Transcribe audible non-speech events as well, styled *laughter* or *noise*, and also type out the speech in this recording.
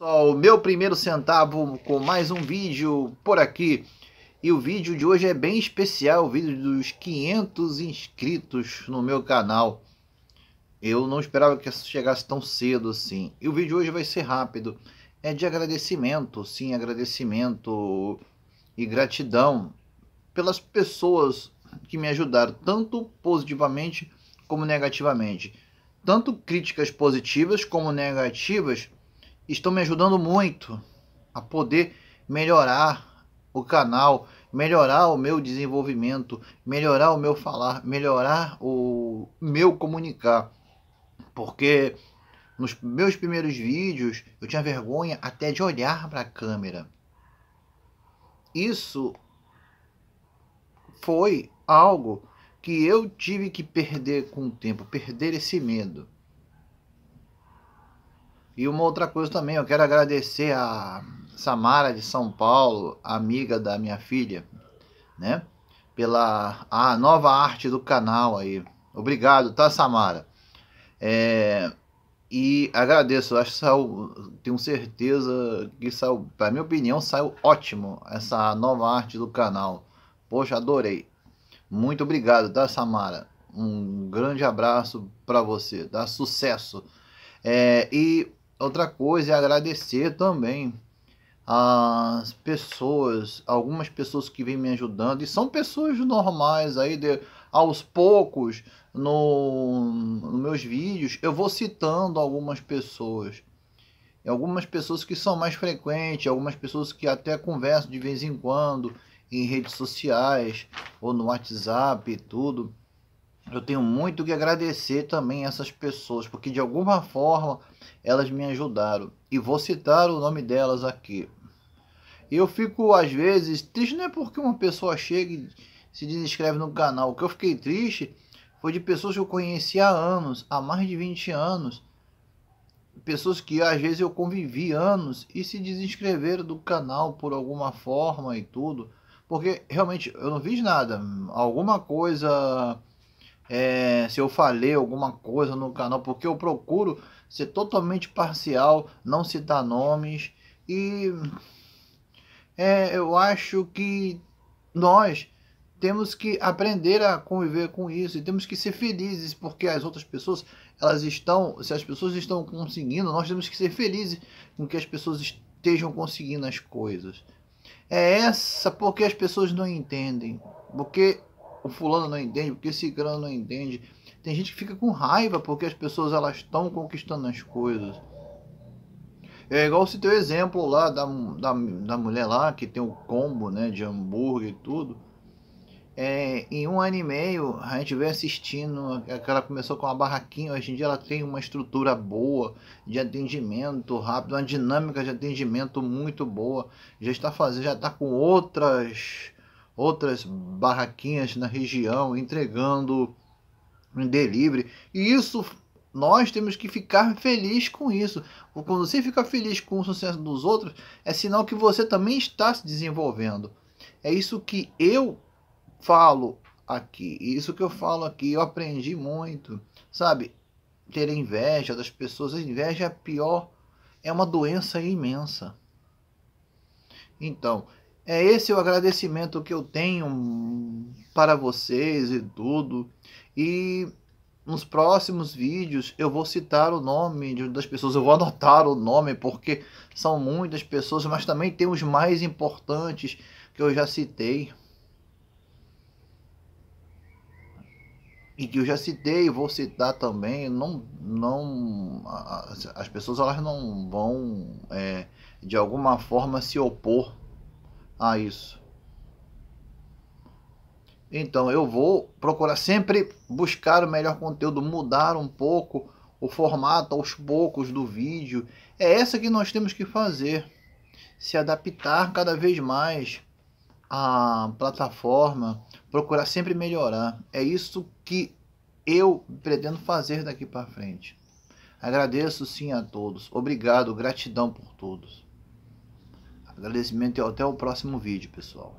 pessoal, meu primeiro centavo com mais um vídeo por aqui. E o vídeo de hoje é bem especial, o vídeo dos 500 inscritos no meu canal. Eu não esperava que isso chegasse tão cedo assim. E o vídeo de hoje vai ser rápido. É de agradecimento, sim, agradecimento e gratidão pelas pessoas que me ajudaram, tanto positivamente como negativamente. Tanto críticas positivas como negativas estão me ajudando muito a poder melhorar o canal, melhorar o meu desenvolvimento, melhorar o meu falar, melhorar o meu comunicar. Porque nos meus primeiros vídeos eu tinha vergonha até de olhar para a câmera. Isso foi algo que eu tive que perder com o tempo, perder esse medo. E uma outra coisa também, eu quero agradecer a Samara de São Paulo, amiga da minha filha, né? Pela a nova arte do canal aí. Obrigado, tá, Samara? É, e agradeço, acho que saiu, tenho certeza que saiu, para minha opinião, saiu ótimo essa nova arte do canal. Poxa, adorei. Muito obrigado, tá, Samara? Um grande abraço para você, dá sucesso. É, e outra coisa é agradecer também as pessoas, algumas pessoas que vêm me ajudando, e são pessoas normais aí, de, aos poucos, no, nos meus vídeos, eu vou citando algumas pessoas. Algumas pessoas que são mais frequentes, algumas pessoas que até converso de vez em quando em redes sociais ou no WhatsApp e tudo eu tenho muito que agradecer também a essas pessoas, porque de alguma forma elas me ajudaram. E vou citar o nome delas aqui. Eu fico às vezes triste, não é porque uma pessoa chega e se desinscreve no canal. O que eu fiquei triste foi de pessoas que eu conheci há anos, há mais de 20 anos. Pessoas que às vezes eu convivi anos e se desinscreveram do canal por alguma forma e tudo. Porque realmente eu não fiz nada. Alguma coisa é, se eu falei alguma coisa no canal, porque eu procuro ser totalmente parcial, não citar nomes e é, eu acho que nós temos que aprender a conviver com isso e temos que ser felizes porque as outras pessoas elas estão se as pessoas estão conseguindo nós temos que ser felizes com que as pessoas estejam conseguindo as coisas é essa porque as pessoas não entendem porque o fulano não entende, porque esse grano não entende. Tem gente que fica com raiva porque as pessoas elas estão conquistando as coisas. É igual se teu exemplo lá da, da, da mulher lá que tem o combo né, de hambúrguer e tudo. É, em um ano e meio a gente vem assistindo, é ela começou com uma barraquinha, hoje em dia ela tem uma estrutura boa de atendimento rápido, uma dinâmica de atendimento muito boa, já está fazendo, já está com outras outras barraquinhas na região entregando um delivery. E isso nós temos que ficar feliz com isso. quando você fica feliz com o sucesso dos outros, é sinal que você também está se desenvolvendo. É isso que eu falo aqui. Isso que eu falo aqui, eu aprendi muito, sabe? Ter inveja das pessoas, a inveja é a pior, é uma doença imensa. Então, é esse o agradecimento que eu tenho hum, para vocês e tudo. E nos próximos vídeos eu vou citar o nome das pessoas, eu vou *laughs* anotar o nome porque são muitas pessoas, mas também tem os mais importantes que eu já citei. E que eu já citei, vou citar também, não, não as, pessoas elas não vão é, de alguma forma se opor a ah, isso. Então eu vou procurar sempre buscar o melhor conteúdo, mudar um pouco o formato aos poucos do vídeo. É essa que nós temos que fazer, se adaptar cada vez mais à plataforma, procurar sempre melhorar. É isso que eu pretendo fazer daqui para frente. Agradeço sim a todos. Obrigado, gratidão por todos. Agradecimento e até o próximo vídeo, pessoal.